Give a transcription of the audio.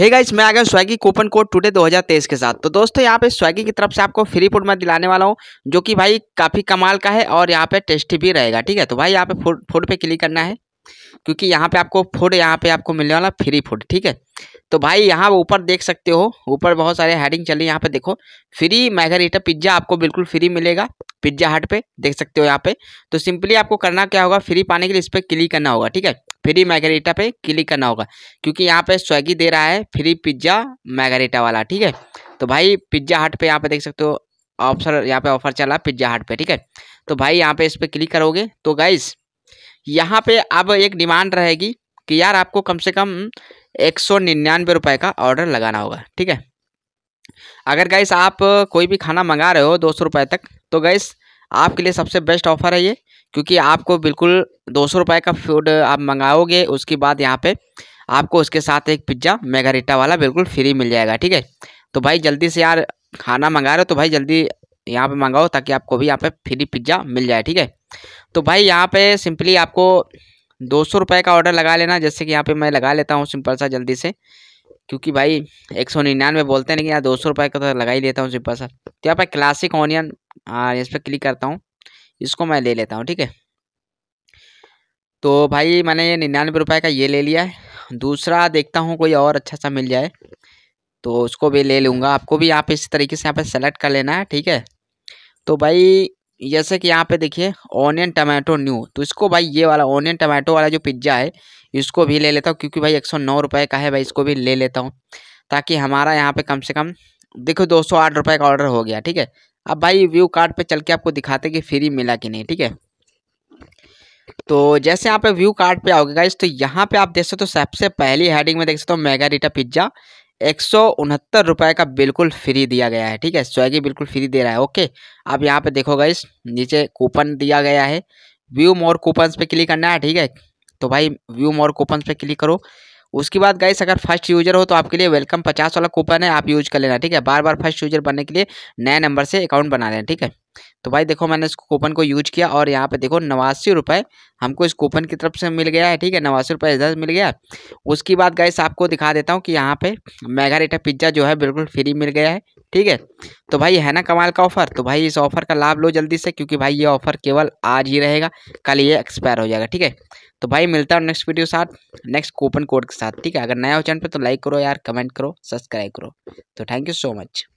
हे hey guys मैं आ गया Swiggy coupon code today 2023 के साथ तो दोस्तों यहाँ पे स्वैगी की तरफ से आपको फ्री फूड मैं दिलाने वाला हूँ जो कि भाई काफ़ी कमाल का है और यहाँ पे टेस्टी भी रहेगा ठीक है तो भाई यहाँ पे फूड फूड पे क्लिक करना है क्योंकि यहाँ पे आपको फूड यहाँ पे आपको मिलने वाला फ्री फूड ठीक है तो भाई यहाँ ऊपर देख सकते हो ऊपर बहुत सारे हेडिंग चल रही है यहाँ पे देखो फ्री मैगरीटा पिज्ज़ा आपको बिल्कुल फ्री मिलेगा पिज्ज़ा हट पे देख सकते हो यहाँ पे तो सिंपली आपको करना क्या होगा फ्री पाने के लिए इस पर क्लिक करना होगा ठीक है फ्री मैगरीटा पे क्लिक करना होगा क्योंकि यहाँ पे स्वेगी दे रहा है फ्री पिज्ज़ा मैगरीटा वाला ठीक है तो भाई पिज्ज़ा हट पे यहाँ पे देख सकते हो ऑफर यहाँ पे ऑफर चला पिज्ज़ा हट पे ठीक है तो भाई यहाँ पे इस पर क्लिक करोगे तो गाइज़ यहाँ पे अब एक डिमांड रहेगी कि यार आपको कम से कम एक सौ निन्यानवे रुपये का ऑर्डर लगाना होगा ठीक है अगर गैस आप कोई भी खाना मंगा रहे हो दो सौ रुपये तक तो गैस आपके लिए सबसे बेस्ट ऑफर है ये क्योंकि आपको बिल्कुल दो सौ रुपये का फूड आप मंगाओगे उसके बाद यहाँ पे आपको उसके साथ एक पिज्ज़ा मेगा वाला बिल्कुल फ्री मिल जाएगा ठीक है तो भाई जल्दी से यार खाना मंगा रहे हो तो भाई जल्दी यहाँ पे मंगाओ ताकि आपको भी यहाँ पे फ्री पिज्ज़ा मिल जाए ठीक है तो भाई यहाँ पे सिंपली आपको दो सौ रुपये का ऑर्डर लगा लेना जैसे कि यहाँ पे मैं लगा लेता हूँ सिंपल सा जल्दी से क्योंकि भाई एक सौ निन्यानवे बोलते हैं लेकिन यहाँ दो सौ रुपये का तो लगा ही लेता हूँ सिंपल सा तो यहाँ पर क्लासिक ऑनियन इस पर क्लिक करता हूँ इसको मैं ले लेता हूँ ठीक है तो भाई मैंने ये निन्यानवे रुपये का ये ले लिया है दूसरा देखता हूँ कोई और अच्छा सा मिल जाए तो उसको भी ले लूँगा आपको भी यहाँ पे इस तरीके से यहाँ पे सेलेक्ट कर लेना है ठीक है तो भाई जैसे कि यहाँ पे देखिए ऑनियन टमाटो न्यू तो इसको भाई ये वाला ऑनियन टमाटो वाला जो पिज्ज़ा है इसको भी ले लेता हूँ क्योंकि भाई एक सौ नौ का है भाई इसको भी ले लेता हूँ ताकि हमारा यहाँ पर कम से कम देखो दो सौ आठ का ऑर्डर हो गया ठीक है अब भाई व्यू कार्ड पे चल के आपको दिखाते कि फ्री मिला कि नहीं ठीक है तो जैसे यहाँ पे व्यू कार्ड पे आओगे गाइस तो यहाँ पे आप देख सकते हो सबसे पहली हेडिंग में देख सकते हो मेगा रीटा पिज्ज़ा एक सौ उनहत्तर रुपये का बिल्कुल फ्री दिया गया है ठीक है स्वेगी बिल्कुल फ्री दे रहा है ओके आप यहाँ पे देखोगे इस नीचे कूपन दिया गया है व्यू मोर कूपन्स पे क्लिक करना है ठीक है तो भाई व्यू मोर कूपन्स पे क्लिक करो उसके बाद गाइस अगर फर्स्ट यूजर हो तो आपके लिए वेलकम पचास वाला कूपन है आप यूज कर लेना ठीक है बार बार फर्स्ट यूजर बनने के लिए नए नंबर से अकाउंट बना लेना ठीक है तो भाई देखो मैंने इस कूपन को यूज किया और यहाँ पे देखो नवासी रुपये हमको इस कूपन की तरफ से मिल गया है ठीक है नवासी रुपये इधर मिल गया उसकी बात गाइस आपको दिखा देता हूँ कि यहाँ पे मेगा रेटा पिज्ज़ा जो है बिल्कुल फ्री मिल गया है ठीक है तो भाई है ना कमाल का ऑफर तो भाई इस ऑफर का लाभ लो जल्दी से क्योंकि भाई ये ऑफर केवल आज ही रहेगा कल ये एक्सपायर हो जाएगा ठीक है तो भाई मिलता है नेक्स्ट वीडियो साथ नेक्स्ट कूपन कोड के साथ ठीक है अगर नया हो चैनल पर तो लाइक करो यार कमेंट करो सब्सक्राइब करो तो थैंक यू सो मच